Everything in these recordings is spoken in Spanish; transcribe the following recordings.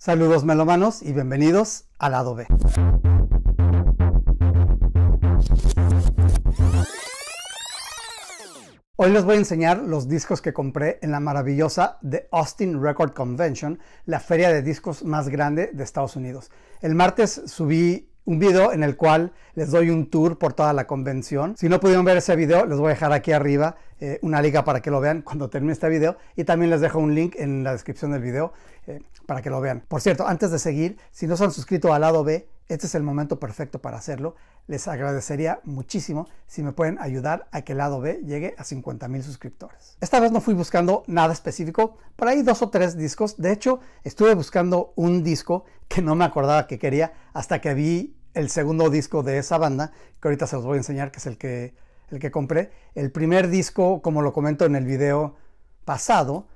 Saludos melomanos y bienvenidos al lado B. Hoy les voy a enseñar los discos que compré en la maravillosa The Austin Record Convention, la feria de discos más grande de Estados Unidos. El martes subí un video en el cual les doy un tour por toda la convención. Si no pudieron ver ese video, les voy a dejar aquí arriba eh, una liga para que lo vean cuando termine este video y también les dejo un link en la descripción del video eh, para que lo vean. Por cierto, antes de seguir, si no se han suscrito al lado B, este es el momento perfecto para hacerlo. Les agradecería muchísimo si me pueden ayudar a que el lado B llegue a 50 mil suscriptores. Esta vez no fui buscando nada específico, pero ahí dos o tres discos. De hecho, estuve buscando un disco que no me acordaba que quería hasta que vi el segundo disco de esa banda, que ahorita se los voy a enseñar, que es el que, el que compré. El primer disco, como lo comento en el video pasado,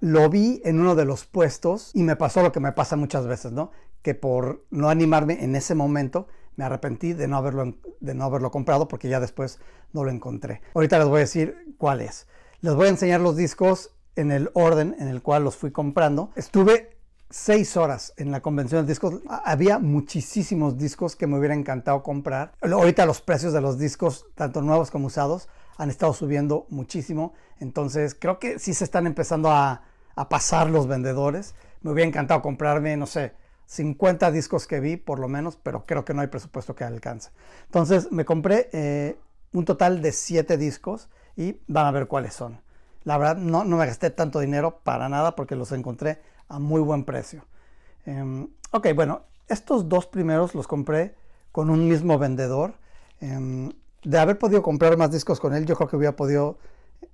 lo vi en uno de los puestos y me pasó lo que me pasa muchas veces, ¿no? Que por no animarme en ese momento, me arrepentí de no haberlo, de no haberlo comprado porque ya después no lo encontré. Ahorita les voy a decir cuál es. Les voy a enseñar los discos en el orden en el cual los fui comprando. Estuve seis horas en la convención de discos. Había muchísimos discos que me hubiera encantado comprar. Ahorita los precios de los discos, tanto nuevos como usados, han estado subiendo muchísimo. Entonces creo que sí se están empezando a, pasar los vendedores. Me hubiera encantado comprarme, no sé, 50 discos que vi por lo menos, pero creo que no hay presupuesto que alcance. Entonces me compré eh, un total de 7 discos y van a ver cuáles son. La verdad no, no me gasté tanto dinero para nada porque los encontré a muy buen precio. Em, ok, bueno, estos dos primeros los compré con un mismo vendedor. Em, de haber podido comprar más discos con él, yo creo que hubiera podido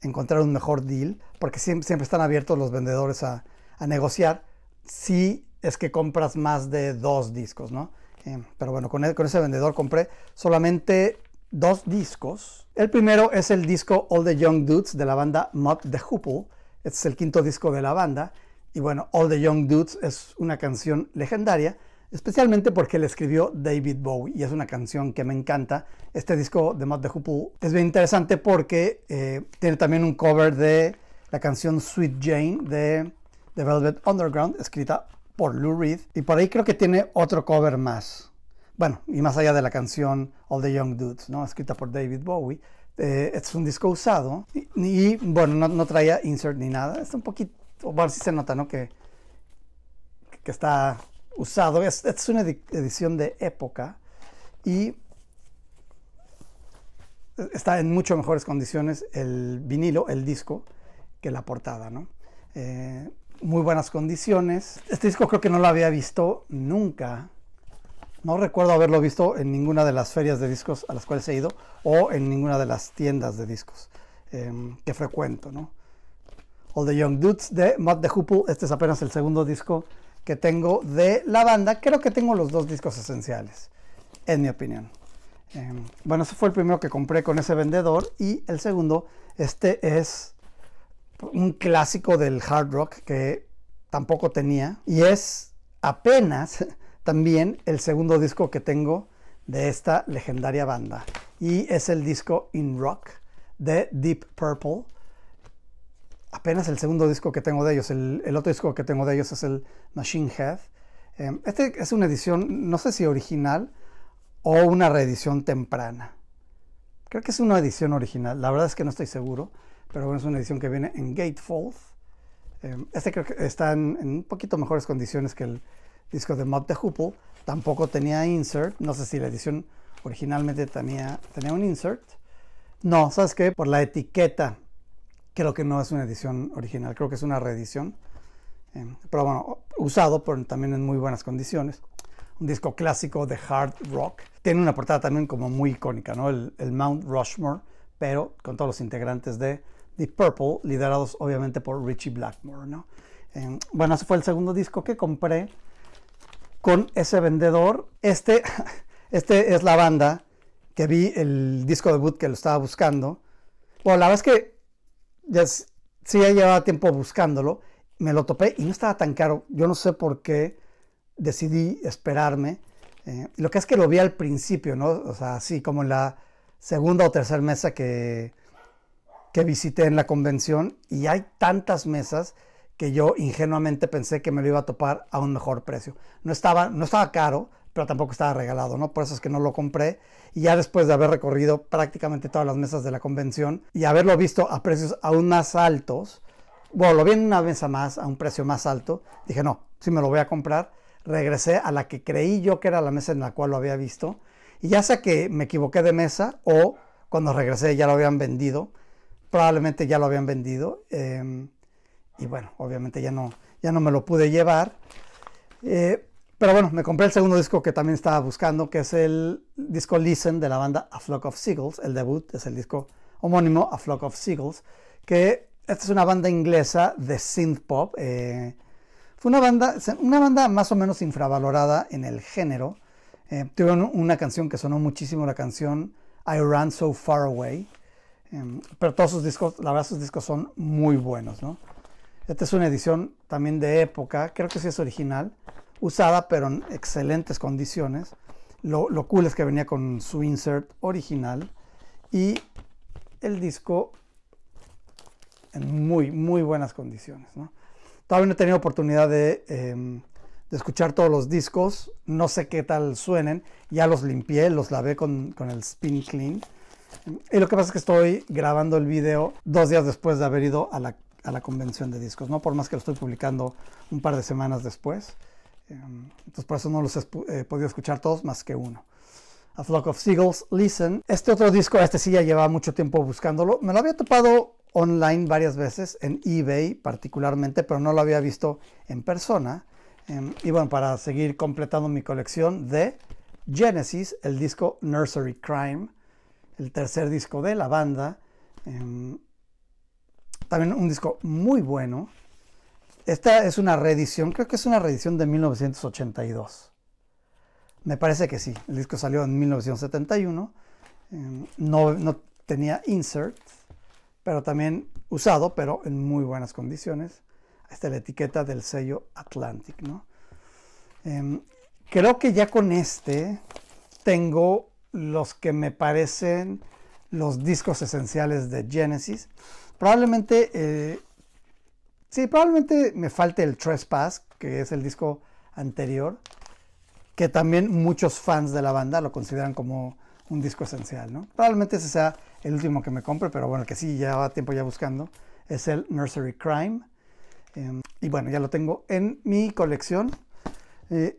encontrar un mejor deal, porque siempre, están abiertos los vendedores a, negociar si es que compras más de dos discos, ¿no? Em, pero bueno, e-, con, ese vendedor compré solamente dos discos. El primero es el disco All the Young Dudes de la banda Mud the Hoople. Este es el quinto disco de la banda. Y bueno, All the Young Dudes es una canción legendaria, especialmente porque la escribió David Bowie y es una canción que me encanta. Este disco de Matt de Hoople es bien interesante porque eh, tiene también un cover de la canción Sweet Jane de The Velvet Underground, escrita por Lou Reed. Y por ahí creo que tiene otro cover más. Bueno, y más allá de la canción All the Young Dudes, ¿no? escrita por David Bowie. Eh, es un disco usado y, bueno, no, no, traía insert ni nada. Está un poquito bueno, sí se nota, ¿no? Que, está usado. Esta es una edición de época y está en mucho mejores condiciones el vinilo, el disco, que la portada, ¿no? Eh, muy buenas condiciones. Este disco creo que no lo había visto nunca. No recuerdo haberlo visto en ninguna de las ferias de discos a las cuales he ido o en ninguna de las tiendas de discos eh, que frecuento, ¿no? All the Young Dudes de Matt de Hoople. Este es apenas el segundo disco que tengo de la banda. Creo que tengo los dos discos esenciales, en mi opinión. Em, bueno, ese fue el primero que compré con ese vendedor. Y el segundo, este es un clásico del hard rock que tampoco tenía. Y es apenas también el segundo disco que tengo de esta legendaria banda. Y es el disco In Rock de Deep Purple apenas el segundo disco que tengo de ellos. El, otro disco que tengo de ellos es el Machine Head. Em, este es una edición, no sé si original o una reedición temprana. Creo que es una edición original, la verdad es que no estoy seguro, pero bueno, es una edición que viene en Gatefold. Em, este creo que está en, un poquito mejores condiciones que el disco de Mob de Hoople. Tampoco tenía insert, no sé si la edición originalmente tenía, tenía un insert. No, ¿sabes qué? Por la etiqueta Creo que no es una edición original, creo que es una reedición. Eh, pero bueno, usado pero también en muy buenas condiciones. Un disco clásico de hard rock. Tiene una portada también como muy icónica, ¿no? El, Mount Rushmore, pero con todos los integrantes de The Purple, liderados obviamente por Richie Blackmore, ¿no? Eh, bueno, ese fue el segundo disco que compré con ese vendedor. Este, este es la banda que vi el disco debut que lo estaba buscando. Bueno, la verdad es que ya sí ya llevaba tiempo buscándolo, me lo topé y no estaba tan caro. Yo no sé por qué decidí esperarme. Eh, lo que es que lo vi al principio, ¿no? O sea, así como en la segunda o tercera mesa que, que visité en la convención y hay tantas mesas que yo ingenuamente pensé que me lo iba a topar a un mejor precio. No estaba, no estaba caro, pero tampoco estaba regalado, ¿no? Por eso es que no lo compré. Y ya después de haber recorrido prácticamente todas las mesas de la convención y haberlo visto a precios aún más altos, bueno, lo vi en una mesa más, a un precio más alto, dije, no, si me lo voy a comprar. Regresé a la que creí yo que era la mesa en la cual lo había visto. Y ya sea que me equivoqué de mesa o cuando regresé ya lo habían vendido, probablemente ya lo habían vendido. Em, y bueno, obviamente ya no, ya no me lo pude llevar. Eh, pero bueno, me compré el segundo disco que también estaba buscando, que es el disco Listen de la banda A Flock of Seagulls. El debut es el disco homónimo A Flock of Seagulls, que esta es una banda inglesa de synth pop. Eh, fue una banda, una banda más o menos infravalorada en el género. Eh, tuvieron una canción que sonó muchísimo, la canción I Ran So Far Away. Em, pero todos sus discos, la verdad, sus discos son muy buenos, Esta es una edición también de época, creo que sí es original usada, pero en excelentes condiciones. Lo, cool es que venía con su insert original y el disco en muy, muy buenas condiciones. ¿no? Todavía no he tenido oportunidad de, em, de, escuchar todos los discos, no sé qué tal suenen, ya los limpié, los lavé con, con, el spin clean. Y lo que pasa es que estoy grabando el video dos días después de haber ido a la, a la convención de discos, ¿no? por más que lo estoy publicando un par de semanas después. Em, entonces por eso no los he eh, podido escuchar todos más que uno. A Flock of Seagulls, Listen. Este otro disco, este sí ya llevaba mucho tiempo buscándolo. Me lo había topado online varias veces, en eBay particularmente, pero no lo había visto en persona. Em, y bueno, para seguir completando mi colección de Genesis, el disco Nursery Crime, el tercer disco de la banda. Em, también un disco muy bueno. Esta es una reedición, creo que es una reedición de 1982. Me parece que sí. El disco salió en 1971. Em, no, tenía insert, pero también usado, pero en muy buenas condiciones. Esta es la etiqueta del sello Atlantic, em, creo que ya con este tengo los que me parecen los discos esenciales de Genesis. Probablemente eh, Sí, probablemente me falte el Trespass, que es el disco anterior, que también muchos fans de la banda lo consideran como un disco esencial, ¿no? Probablemente ese sea el último que me compre, pero bueno, que sí ya va tiempo ya buscando, es el Nursery Crime. Em, y bueno, ya lo tengo en mi colección. Eh,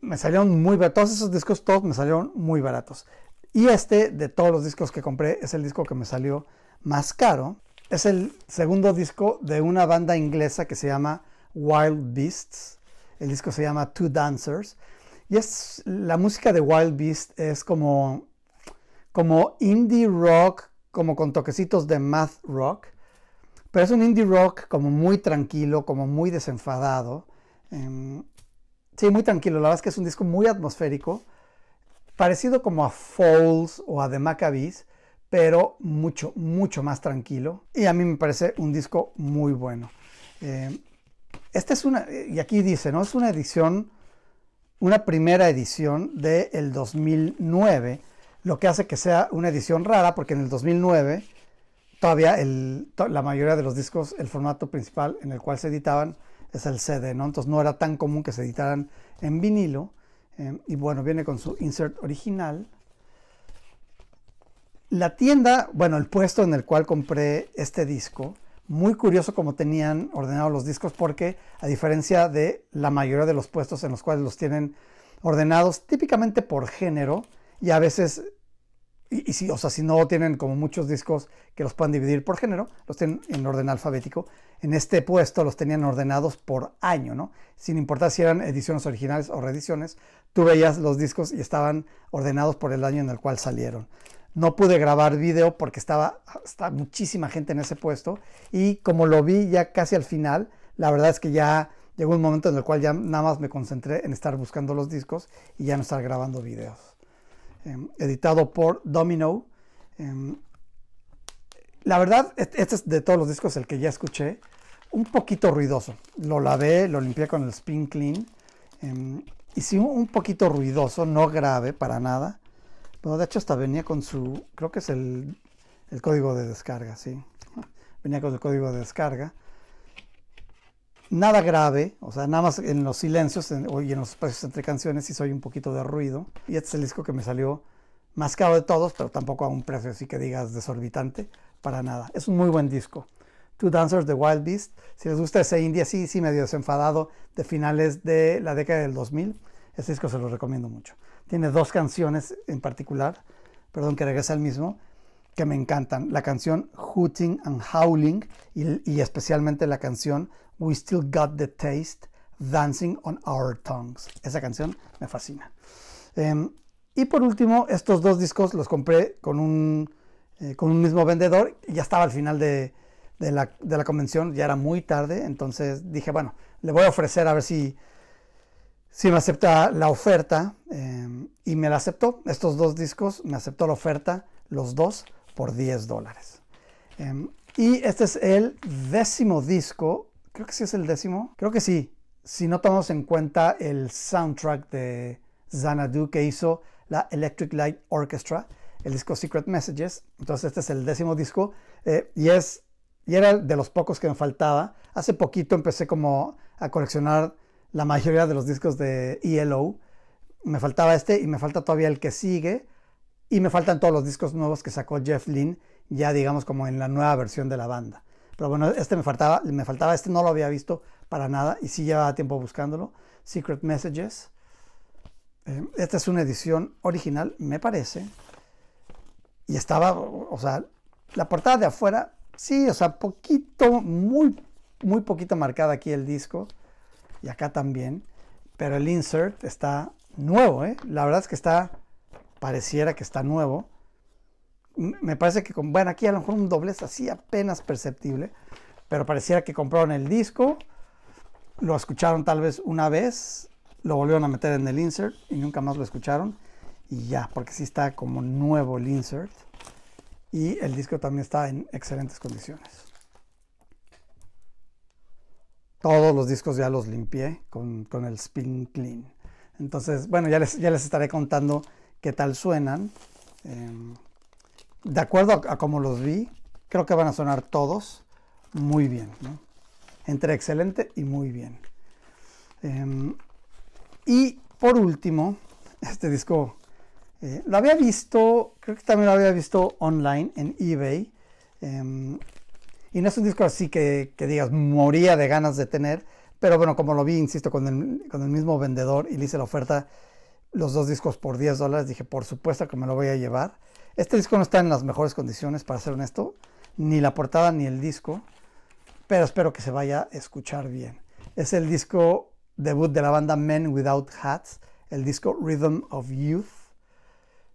me salieron muy baratos, todos esos discos todos me salieron muy baratos. Y este, de todos los discos que compré, es el disco que me salió más caro. Es el segundo disco de una banda inglesa que se llama Wild Beasts. El disco se llama Two Dancers. Y es, la música de Wild Beast es como, indie rock, como con toquecitos de math rock. Pero es un indie rock como muy tranquilo, como muy desenfadado. Em, sí, muy tranquilo. La verdad es que es un disco muy atmosférico. Parecido como a Falls o a The Maccabees pero mucho, mucho más tranquilo. Y a mí me parece un disco muy bueno. Eh, es una, eh, y aquí dice, ¿no? Es una edición, una primera edición del 2009, lo que hace que sea una edición rara, porque en el 2009 todavía el, la mayoría de los discos, el formato principal en el cual se editaban es el CD, ¿no? Entonces no era tan común que se editaran en vinilo. Eh, y bueno, viene con su insert original. La tienda, bueno, el puesto en el cual compré este disco, muy curioso como tenían ordenados los discos porque a diferencia de la mayoría de los puestos en los cuales los tienen ordenados típicamente por género y a veces y, si, o sea, si no tienen como muchos discos que los puedan dividir por género, los tienen en orden alfabético. En este puesto los tenían ordenados por año, ¿no? Sin importar si eran ediciones originales o reediciones, tú veías los discos y estaban ordenados por el año en el cual salieron no pude grabar video porque estaba, muchísima gente en ese puesto y como lo vi ya casi al final, la verdad es que ya llegó un momento en el cual ya nada más me concentré en estar buscando los discos y ya no estar grabando videos. Em, editado por Domino. Em, la verdad, este es de todos los discos el que ya escuché, un poquito ruidoso. Lo lavé, lo limpié con el spin clean. y em, si un poquito ruidoso, no grave para nada de hecho hasta venía con su, creo que es el, el código de descarga, sí. Venía con el código de descarga. Nada grave, o sea, nada más en los silencios y en los espacios entre canciones sí soy un poquito de ruido. Y este es el disco que me salió más caro de todos, pero tampoco a un precio así que digas desorbitante, para nada. Es un muy buen disco. Two Dancers the Wild Beast. Si les gusta ese indie así, sí medio desenfadado de finales de la década del 2000, ese disco se lo recomiendo mucho. Tiene dos canciones en particular, perdón que regresa al mismo, que me encantan. La canción Hooting and Howling y, especialmente la canción We Still Got the Taste, Dancing on Our Tongues. Esa canción me fascina. Em, y por último, estos dos discos los compré con un, eh, mismo vendedor. Ya estaba al final de, la, de la convención, ya era muy tarde. Entonces dije, bueno, le voy a ofrecer a ver si si me acepta la oferta eh, y me la aceptó. Estos dos discos me aceptó la oferta, los dos, por 10 dólares. Eh, y este es el décimo disco, creo que sí es el décimo, creo que sí, si no tomamos en cuenta el soundtrack de Xanadu que hizo la Electric Light Orchestra, el disco Secret Messages. Entonces este es el décimo disco eh, y es y era de los pocos que me faltaba. Hace poquito empecé como a coleccionar la mayoría de los discos de ELO. Me faltaba este y me falta todavía el que sigue. Y me faltan todos los discos nuevos que sacó Jeff Lynne, ya digamos como en la nueva versión de la banda. Pero bueno, este me faltaba, me faltaba, este no lo había visto para nada y sí llevaba tiempo buscándolo. Secret Messages. Eh, esta es una edición original, me parece. Y estaba, o sea, la portada de afuera, sí, o sea, poquito, muy, muy poquito marcada aquí el disco y acá también, pero el insert está nuevo, ¿eh? La verdad es que está, pareciera que está nuevo. Me parece que, con, bueno, aquí a lo mejor un doblez así apenas perceptible, pero pareciera que compraron el disco, lo escucharon tal vez una vez, lo volvieron a meter en el insert y nunca más lo escucharon. Y ya, porque sí está como nuevo el insert. Y el disco también está en excelentes condiciones. Todos los discos ya los limpié con, el spin clean. Entonces, bueno, ya les, estaré contando qué tal suenan. Em, de acuerdo a, cómo los vi, creo que van a sonar todos muy bien. Entre excelente y muy bien. Em, y por último, este disco eh, lo había visto, creo que también lo había visto online en eBay. Em, y no es un disco así que, que digas, moría de ganas de tener, pero bueno, como lo vi, insisto, con el, con el mismo vendedor y le hice la oferta, los dos discos por 10 dólares, dije, por supuesto que me lo voy a llevar. Este disco no está en las mejores condiciones, para ser honesto, ni la portada ni el disco, pero espero que se vaya a escuchar bien. Es el disco debut de la banda Men Without Hats, el disco Rhythm of Youth.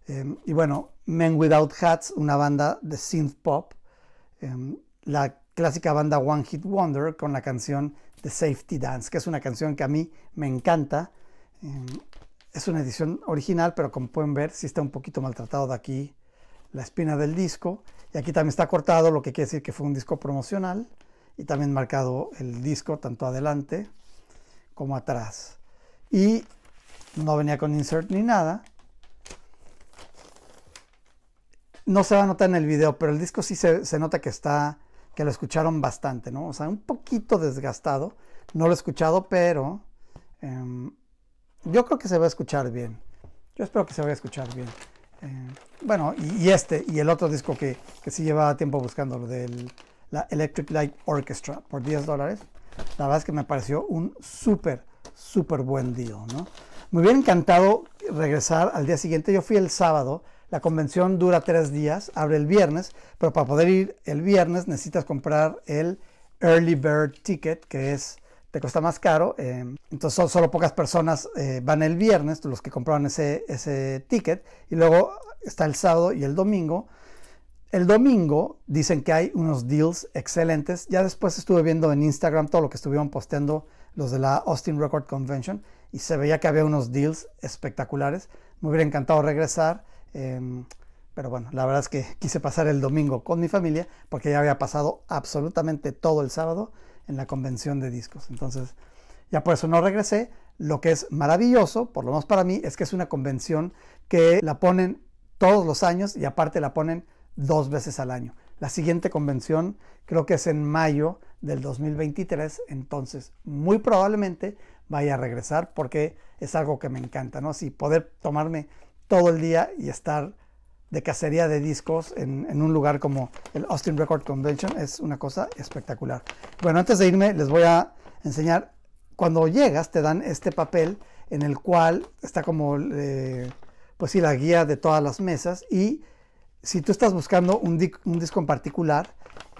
Em, y bueno, Men Without Hats, una banda de synth pop. Em, la clásica banda One Hit Wonder con la canción The Safety Dance, que es una canción que a mí me encanta. Eh, es una edición original, pero como pueden ver, sí está un poquito maltratado de aquí la espina del disco. Y aquí también está cortado, lo que quiere decir que fue un disco promocional. Y también marcado el disco tanto adelante como atrás. Y no venía con insert ni nada. No se va a notar en el video, pero el disco sí se, se nota que está que lo escucharon bastante, ¿no? O sea, un poquito desgastado. No lo he escuchado, pero em, yo creo que se va a escuchar bien. Yo espero que se vaya a escuchar bien. Em, bueno, y, este, y el otro disco que, que sí llevaba tiempo buscando, lo de la Electric Light Orchestra, por 10 dólares. La verdad es que me pareció un súper, súper buen deal, ¿no? Me hubiera encantado regresar al día siguiente. Yo fui el sábado la convención dura tres días, abre el viernes, pero para poder ir el viernes necesitas comprar el Early Bird Ticket, que es te cuesta más caro. Em, entonces solo, pocas personas eh, van el viernes, los que compraron ese, ese ticket, y luego está el sábado y el domingo. El domingo dicen que hay unos deals excelentes. Ya después estuve viendo en Instagram todo lo que estuvieron posteando los de la Austin Record Convention y se veía que había unos deals espectaculares. Me hubiera encantado regresar Em, pero bueno, la verdad es que quise pasar el domingo con mi familia porque ya había pasado absolutamente todo el sábado en la convención de discos. Entonces, ya por eso no regresé. Lo que es maravilloso, por lo menos para mí, es que es una convención que la ponen todos los años y aparte la ponen dos veces al año. La siguiente convención creo que es en mayo del 2023, entonces muy probablemente vaya a regresar porque es algo que me encanta, ¿no? Si poder tomarme todo el día y estar de cacería de discos en, un lugar como el Austin Record Convention es una cosa espectacular. Bueno, antes de irme les voy a enseñar, cuando llegas te dan este papel en el cual está como, eh, pues la guía de todas las mesas y si tú estás buscando un disco en particular,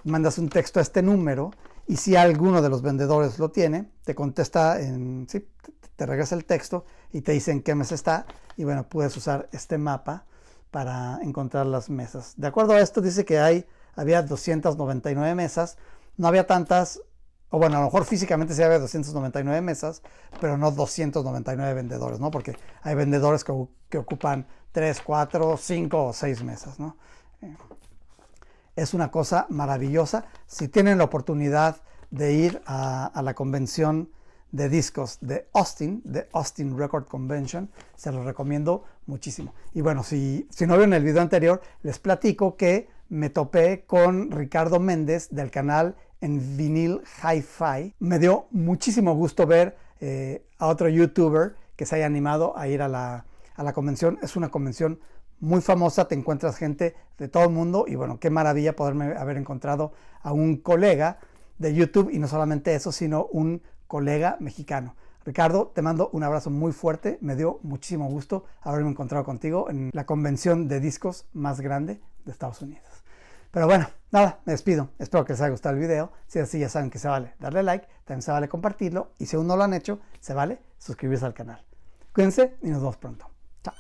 mandas un texto a este número y si alguno de los vendedores lo tiene, te contesta, en, te regresa el texto y te dice en qué mesa está. Y bueno, puedes usar este mapa para encontrar las mesas. De acuerdo a esto, dice que hay, había 299 mesas. No había tantas, o bueno, a lo mejor físicamente sí había 299 mesas, pero no 299 vendedores, ¿no? Porque hay vendedores que, que ocupan 3, 4, 5 o 6 mesas, ¿no? Eh, es una cosa maravillosa. Si tienen la oportunidad de ir a, la convención de discos de Austin, de Austin Record Convention, se los recomiendo muchísimo. Y bueno, si, si no vieron el video anterior, les platico que me topé con Ricardo Méndez del canal en vinil hi-fi. Me dio muchísimo gusto ver eh, a otro youtuber que se haya animado a ir a la, a la convención. Es una convención muy famosa, te encuentras gente de todo el mundo y bueno, qué maravilla poderme haber encontrado a un colega de YouTube y no solamente eso, sino un colega mexicano. Ricardo, te mando un abrazo muy fuerte, me dio muchísimo gusto haberme encontrado contigo en la convención de discos más grande de Estados Unidos. Pero bueno, nada, me despido. Espero que les haya gustado el video. Si es así, ya saben que se vale darle like, también se vale compartirlo y si aún no lo han hecho, se vale suscribirse al canal. Cuídense y nos vemos pronto. Chao.